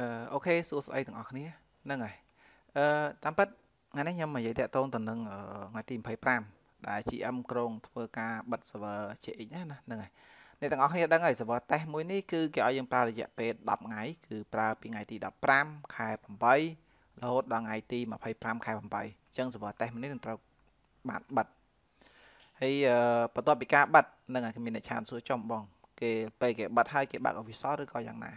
អឺអូខេសួស្តីទាំងអស់គ្នាហ្នឹងហើយអឺតាមពិតថ្ងៃនេះខ្ញុំនិយាយតាក់ទងទៅនឹងថ្ងៃទី25ដែល GM ក្រុងធ្វើការបិទ server GX ណាហ្នឹងហើយអ្នកទាំងអស់គ្នាដឹងហើយ server test មួយនេះគឺគេឲ្យយើងប្រើរយៈពេល10ថ្ងៃគឺប្រើពីថ្ងៃទី15ខែ8រហូតដល់ថ្ងៃទី25ខែ8អញ្ចឹង server test មួយនេះនឹងត្រូវបានបិទហើយបន្ទាប់ពីការបិទហ្នឹងហើយមានអ្នកឆានសួរចំបង គេពេលគេបិទហើយគេបើកអវិសរឬក៏យ៉ាងណា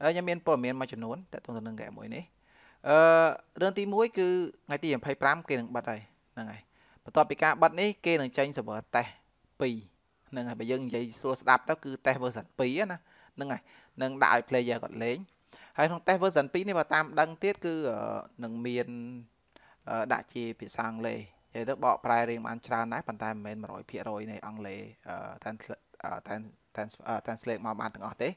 ខ្ញុំមានព័ត៌មានមួយចំនួនតទៅនឹង game មួយនេះអឺរឿងទី1គឺថ្ងៃទី25គេនឹងបិទហើយហ្នឹងហើយបន្ទាប់ពីការបិទនេះគេនឹងចេញ server test 2ហ្នឹងហើយបើយើងនិយាយស្រួលស្ដាប់ទៅគឺ test version 2ណាហ្នឹងហើយនឹងដាក់ឲ្យ player គាត់លេងហើយក្នុង test version 2នេះបើតាមដឹងទៀតគឺនឹងមានដាក់ជាភាសាអង់គ្លេសនិយាយទៅបកប្រែរៀងបានច្រើនដែរប៉ុន្តែមិនមែន100%នៃអង់គ្លេស translate translate មកបានទាំងអស់ទេ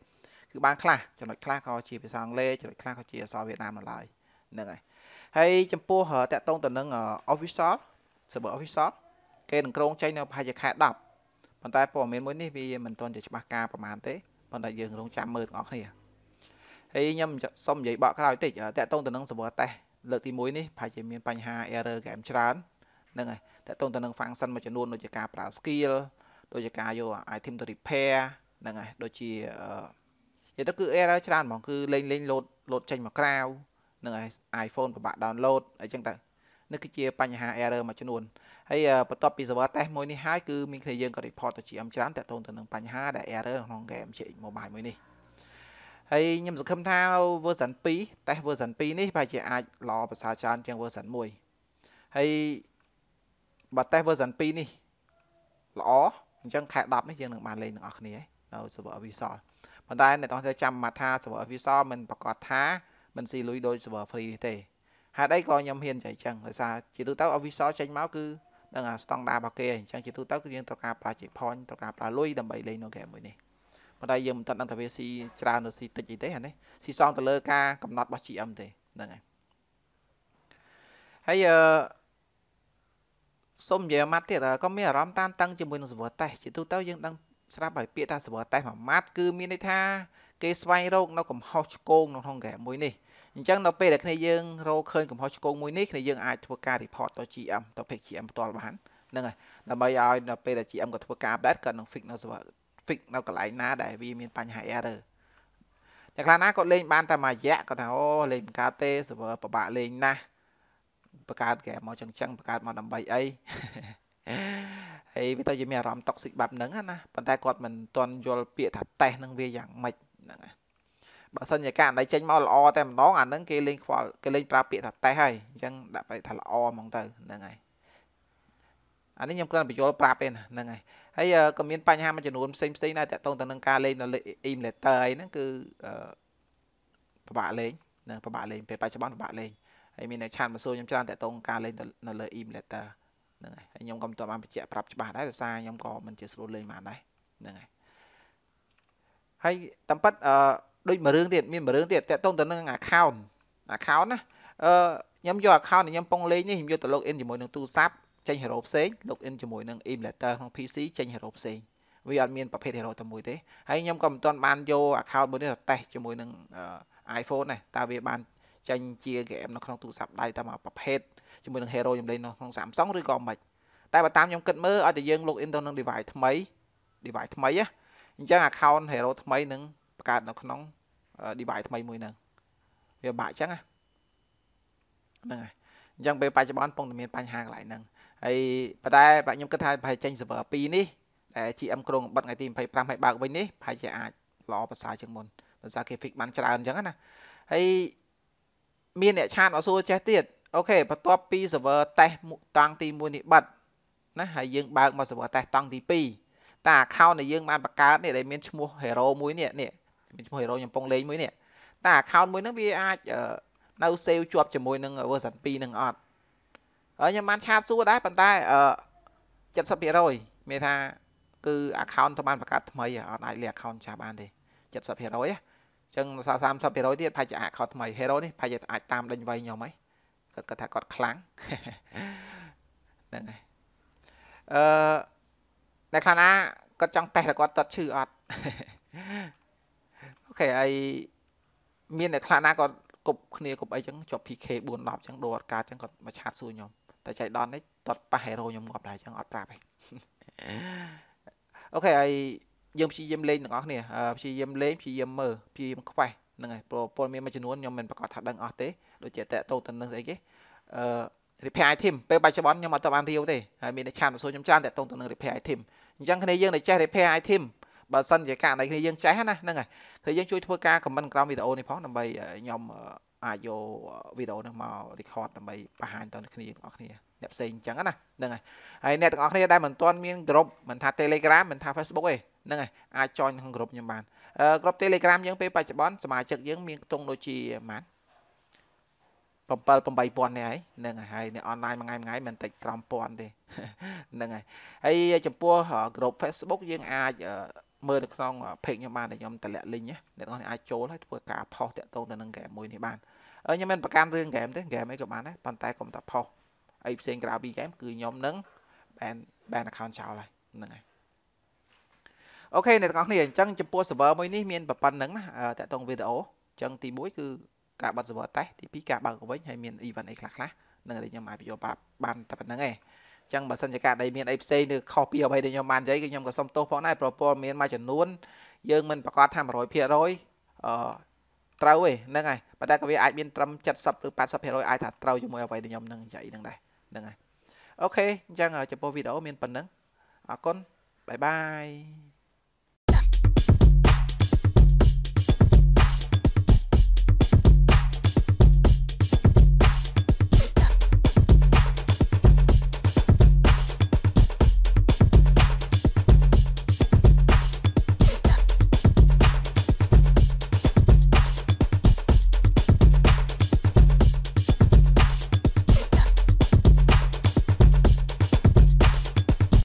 គឺបានខ្លះចំណុចខ្លះក៏ជាភាសាអង់គ្លេសចំណុចខ្លះក៏ជាអក្សរវៀតណាមនៅឡើយហ្នឹងហើយហើយចំពោះតកតងទៅនឹង official server official គេនឹងក្រុងចេញនៅប្រហែលជាខែ10ប៉ុន្តែព័ត៌មានមួយនេះវាមិនទាន់ជាច្បាស់ការប្រមាណទេប៉ុន្តែយើងរងចាំមើលទាំងអស់គ្នាហើយខ្ញុំសុំនិយាយបកក្រោយតិចតកតងទៅនឹង server test លើកទី1នេះប្រហែលជាមានបញ្ហា error game ច្រើនហ្នឹងហើយតកតងទៅនឹង function មួយចំនួនដូចជាការប្រើ skill ដូចជាការយក item ទៅ repair ហ្នឹងហើយដូចជានិយាយទៅគឺ error ច្រើនហ្មងគឺលេងលេងលោតលោតចេញមកក្រៅនឹង iPhone ពិបាក download អីចឹងទៅនេះគឺជាបញ្ហា error មួយចំនួនហើយបន្ទាប់ពី server test មួយនេះហើយគឺមានគ្នាយើងក៏ report ទៅ GM ច្រើនតាក់ទងទៅនឹងបញ្ហាដែល error ក្នុង game CX Mobile មួយនេះហើយខ្ញុំសង្ឃឹមថា version 2 test version 2នេះប្រហែលជាអាចល្អប្រសើរច្រើនជាង version 1ហើយបើ test version 2នេះល្អអញ្ចឹងខែ10នេះយើងនឹងបានលេងទាំងអស់គ្នានៅ server Avisol ប៉ុន្តែអ្នកនរចាំមកថា server Vsauce មិនប្រកាសថាមិនស៊ីលុយដោយ server free ទេហេតុអីក៏ខ្ញុំហ៊ានចៃចឹងដោយសារជាទូទៅ Vsauce ចេញមកគឺនឹងអាស្តង់ដាររបស់គេអញ្ចឹងជាទូទៅគឺយើងត្រូវការប្រើជេផនត្រូវការប្រើលុយដើម្បីលេងនៅហ្គេមមួយនេះប៉ុន្តែយើងមិនទាន់ដឹងថាវាស៊ីច្រើនឬស៊ីតិចអីទេអានេះស៊ីសងទៅលើការកំណត់របស់ GM ទេហ្នឹងហើយហើយអឺសុំនិយាយមកទៀតក៏មានអារម្មណ៍តានតឹងជាមួយនឹង server test ជាទូទៅយើងដឹងស្រាប់ហើយពាក្យថា server test មួយម៉ាត់គឺមានន័យថាគេស្វែងរកនៅកំហុសឆ្គងនៅក្នុងហ្គេមមួយនេះអញ្ចឹងនៅពេលដែលគ្នាយើងរកឃើញកំហុសឆ្គងមួយនេះគ្នាយើងអាចធ្វើការ report ទៅ GM ទៅ page GM ផ្ទាល់បានហ្នឹងហើយដើម្បីឲ្យនៅពេលដែល GM ក៏ធ្វើការ update ក៏នឹង fix នៅ server fix នៅកន្លែងណាដែលវាមានបញ្ហា error តែខ្លះណាគាត់លេងបានតែមួយរយៈគាត់ថាអូលេងមិនកើតទេ server ពិបាកលេងណាស់បង្កើតហ្គេមមកចឹងចឹងបង្កើតមកដើម្បីអីហើយវាទៅជាមានអារម្មណ៍តុកស៊ីកបែបហ្នឹងណាប៉ុន្តែគាត់មិនទាន់យល់ពាក្យថាតេសនឹងវាយ៉ាងម៉េចហ្នឹងណាបើសិនជាការអីចេញមកល្អតែម្ដងអាហ្នឹងគេលេងខ្វល់គេលេងប្រើពាក្យថាតេសហើយអញ្ចឹងដាក់បែបថាល្អហ្មងទៅហ្នឹងហើយអានេះខ្ញុំគ្រាន់តែបញ្យល់ប្រាប់ទេណាហ្នឹងហើយហើយក៏មានបញ្ហាមួយចំនួនផ្សេងផ្សេងដែរតកតងទៅនឹងការលេងនៅ emulator អីហ្នឹងគឺពិបាកលេងនឹងពិបាកលេងពេលបច្ចុប្បន្នពិបាកលេងហើយមានអ្នកឆានមកសួរខ្ញុំច្រើនតកតងការលេងនៅលើ emulator ហ្នឹងហើយហើយខ្ញុំក៏មិនទាន់បានបញ្ជាក់ប្រាប់ច្បាស់ដែរដោយសារខ្ញុំក៏មិនជាស្រួលលេងបានដែរហ្នឹងហើយហើយតាមពិតអឺដូចមួយរឿងទៀតមានមួយរឿងទៀតតកតងទៅនឹង account account ណាអឺខ្ញុំយក account ខ្ញុំពងលេងនេះខ្ញុំយកទៅ log in ជាមួយនឹងទូរស័ព្ទចេញ hero ផ្សេង log in ជាមួយនឹង emulator ក្នុង PC ចេញ hero ផ្សេងវាអត់មានប្រភេទ hero តែមួយទេហើយខ្ញុំក៏មិនទាន់បានយក account មួយនេះទៅតេស្តជាមួយនឹង iPhone ដែរតើវា បានចេញជា game នៅក្នុងទូរស័ព្ទដៃតើមកប្រភេទជាមួយនឹង hero ខ្ញុំលេងនៅក្នុង Samsung ឬក៏មិនតែបើតាមខ្ញុំគិតមើលឲ្យតែយើង log in ទៅនឹង device ថ្មី device ថ្មីណាអញ្ចឹង account hero ថ្មីនឹងបង្កើតនៅក្នុង device ថ្មីមួយហ្នឹងវាបាក់អញ្ចឹងណាហ្នឹងហើយអញ្ចឹងពេលបច្ចុប្បន្នពងតែមានបញ្ហាកន្លែងហ្នឹងហើយប៉ុន្តែបាទខ្ញុំគិតថាប្រហែលចេញ server 2នេះដែល GM ក្រុងបិទថ្ងៃទី25ហើយបើកវិញនេះប្រហែលជាអាចល្អប្រសើរជាងមុនដោយសារគេ fix បានច្រើនអញ្ចឹងណាហើយមានអ្នកឆាតអត់សួរចេះទៀតអូខេបន្ទាប់ពី server test តង់ទី1នេះបិទណាហើយយើងបើកមក server test តង់ទី2តា account ដែលយើងបានបង្កើតនេះដែលមានឈ្មោះ hero មួយនេះនេះមានឈ្មោះ hero ខ្ញុំពងលេងមួយនេះតា account មួយហ្នឹងវាអាចនៅ save ជាប់ជាមួយនឹង version 2នឹងអត់ហើយខ្ញុំបានឆាតសួរដែរប៉ុន្តែ70%មានថាគឺ account ទៅបានបង្កើតថ្មីអត់អាចលា account ចាស់បានទេ70%ហ៎អញ្ចឹង30%ទៀតប្រហែលជា account ថ្មី hero នេះប្រហែលជាអាចតាមដេញវៃខ្ញុំហីគាត់គាត់ថាគាត់ខ្លាំងហ្នឹងហើយអឺអ្នកខ្លះណាគាត់ចង់តេស្តតែគាត់តត់ឈឺអត់អូខេហើយមានអ្នកខ្លះណាគាត់គប់គ្នាគប់អីចឹងជាប់ PK 410ចឹងដូរអត់កើតចឹងគាត់មកឆាត សួរខ្ញុំតែចៃដននេះតត់ប៉ះហេរ៉ូខ្ញុំងាប់ដែរចឹងអត់ប្រាប់ទេអូខេហើយយើងព្យាយាមលេងទាំងអស់គ្នាព្យាយាមលេងព្យាយាមមើលព្យាយាមខ្វេះហ្នឹងហើយព្រោះពលមានមួយចំនួនខ្ញុំមិនប្រកាសថាដឹងអស់ទេដូចជាតេតោទៅនឹងស្អីគេអឺ repair item ពេលបច្ចុប្បន្នខ្ញុំអត់ទៅបានរាវទេហើយមានតែឆានសួរខ្ញុំច្រើនតេតោទៅនឹង repair item អញ្ចឹងគ្នាយើងតែចេះ repair item បើសិនជាករណីគ្នាយើងចេះណាហ្នឹងហើយគ្នាយើងជួយធ្វើការ comment ក្រោមវីដេអូនេះផងដើម្បីខ្ញុំអាចយកវីដេអូនេះមក record ដើម្បីបង្ហាញទៅគ្នាទាំងអស់គ្នាអ្នកផ្សេងអញ្ចឹងណាហ្នឹងហើយហើយអ្នកទាំងអស់គ្នាដែលមិនទាន់មានក្រុមមិនថា Telegram មិនថា Facebook ទេហ្នឹងហើយអាច join ក្នុងក្រុមខ្ញុំបានក្រុម Telegram យើងពេលបច្ចុប្បន្នសមាជិកយើងមានខ្ទង់ដូចជាប៉ុន្មាន7 8000នេះហើយហ្នឹងហើយនៅអនឡាញមួយថ្ងៃមួយថ្ងៃមិនតិចត្រឹម1000ទេហ្នឹងហើយហើយចំពោះ group Facebook យើងអាចមើលនៅក្នុង page ខ្ញុំបានតែខ្ញុំតម្លាក់ link ណាអ្នកនរអាចចូលហើយធ្វើការផុសតាក់ទងទៅនឹងហ្គេមមួយនេះបានខ្ញុំមិនប្រកាន់រឿងហ្គេមទេហ្គេមអីក៏បានដែរប៉ុន្តែកុំតែផុសអីផ្សេងក្រៅពីហ្គេមគឺខ្ញុំនឹង ban ban account ចោលហើយហ្នឹងហើយអូខេអ្នកទាំងអស់គ្នាអញ្ចឹងចំពោះ server មួយនេះមានប៉ុណ្្នឹងណាតាក់ទងវីដេអូអញ្ចឹងទី1គឺការបត់ server test ទី2ការបើកវិញហើយមាន event អីខ្លះខ្លះនឹងដែលខ្ញុំអាចបញ្យល់ប្រាប់បានតែប៉ុណ្្នឹងឯងអញ្ចឹងបើសិនជាការដីមានអីផ្សេងឬខុសពីអ្វីដែលខ្ញុំបាននិយាយគឺខ្ញុំក៏សុំទោសផងដែរប្រព័ន្ធមានមួយចំនួនយើងមិនប្រកាសថា100%អឺត្រូវទេហ្នឹងហើយប៉ុន្តែក៏វាអាចមាន ត្រឹម70ឬ80%អាចថាត្រូវជាមួយអ្វីដែលខ្ញុំនឹងនិយាយហ្នឹងដែរហ្នឹងហើយអូខេអញ្ចឹងចំពោះវីដេអូមានប៉ុណ្្នឹងអរគុណបាយបាយ